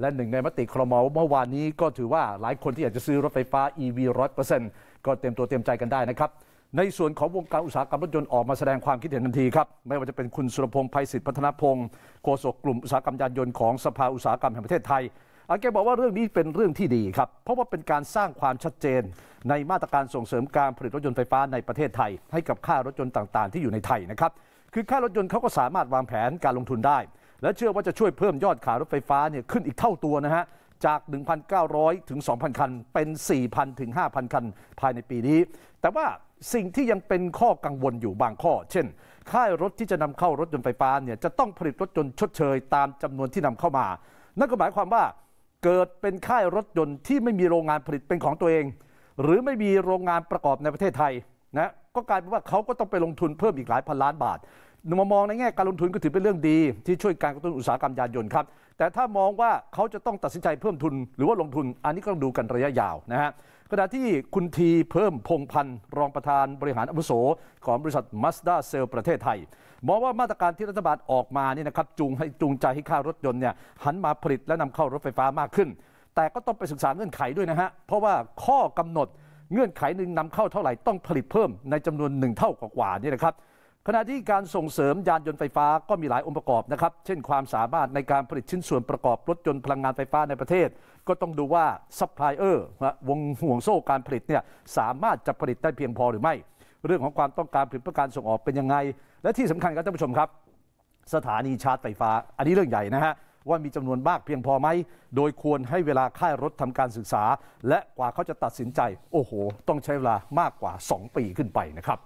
และหนึ่งในมติครมเมื่อวานนี้ก็ถือว่าหลายคนที่อยากจะซื้อรถไฟฟ้า EV 100%ก็เต็มตัวเต็มใจกันได้นะครับ ในส่วนของวงการอุตสาหกรรมรถยนต์ ออกมาแสดงความคิดเห็นทันทีครับ ไม่ว่าจะเป็นคุณสุรพงศ์ภัยศิษฐ์พัฒนพงศ์โฆษกกลุ่มอุตสาหกรรมยานยนต์ของสภาอุตสาหกรรมแห่งประเทศไทยอาแกบอกว่าเรื่องนี้เป็นเรื่องที่ดีครับเพราะว่าเป็นการสร้างความชัดเจนในมาตรการส่งเสริมการผลิตรถยนต์ไฟฟ้าในประเทศไทย ให้กับค่ารถยนต์ต่าง ๆที่อยู่ในไทยนะครับคือค่ารถยนต์เขาก็สามารถวางแผนการลงทุนได้และเชื่อว่าจะช่วยเพิ่มยอดขายรถไฟฟ้าเนี่ยขึ้นอีกเท่าตัวนะฮะ จาก 1,900 ถึง 2,000 คัน เป็น 4,000 ถึง 5,000 คัน ภายในปีนี้ แต่ว่าสิ่งที่ยังเป็นข้อกังวลอยู่บางข้อ เช่น ค่ายรถที่จะนำเข้ารถยนต์ไฟฟ้าเนี่ยจะต้องผลิตรถยนต์ชดเชย ตามจำนวนที่นำเข้ามา นั่นก็หมายความว่าเกิดเป็นค่ายรถยนต์ที่ไม่มีโรงงานผลิตเป็นของตัวเอง หรือไม่มีโรงงานประกอบในประเทศไทยนะก็กลายเป็นว่าเขาก็ต้องไปลงทุนเพิ่มอีกหลายพันล้านบาทมามองในแง่การลงทุนก็ถือเป็นเรื่องดี ที่ช่วยการกระตุ้นอุตสาหกรรมยานยนต์ครับแต่ถ้ามองว่าเขาจะต้องตัดสินใจเพิ่มทุนหรือว่าลงทุนอันนี้ก็ต้องดูกันระยะยาวนะฮะขณะที่คุณทีเพิ่มพงพันธ์รองประธานบริหารอุปุโส ของบริษัทมาสด้าเซลประเทศไทย มองว่ามาตรการที่รัฐบาลออกมานี่นะครับ จูงให้จูงใจให้ค่ารถยนต์เนี่ยหันมาผลิตและนำเข้ารถไฟฟ้ามากขึ้น แต่ก็ต้องไปศึกษาเงื่อนไขด้วยนะฮะเพราะว่าข้อกำหนดเงื่อนไขหนึ่งนำเข้าเท่าไหร่ต้องผลิตเพิ่มในจำนวนหนึ่งเท่ากว่านี่นะครับขณะที่การส่งเสริมยานยนต์ไฟฟ้าก็มีหลายองค์ประกอบนะครับ เช่นความสามารถในการผลิตชิ้นส่วนประกอบรถยนต์พลังงานไฟฟ้าในประเทศ ก็ต้องดูว่าซัพพลายเออร์วงห่วงโซ่การผลิตเนี่ยสามารถจะผลิตได้เพียงพอหรือไม่ เรื่องของความต้องการผลิตเพื่อการส่งออกเป็นยังไง และที่สำคัญครับท่านผู้ชมครับ สถานีชาร์จไฟฟ้า อันนี้เรื่องใหญ่นะฮะว่ามีจำนวนมากเพียงพอไหมโดยควรให้เวลาค่ายรถทำการศึกษา และกว่าเขาจะตัดสินใจโอ้โห ต้องใช้เวลามากกว่า 2 ปีขึ้นไปนะครับ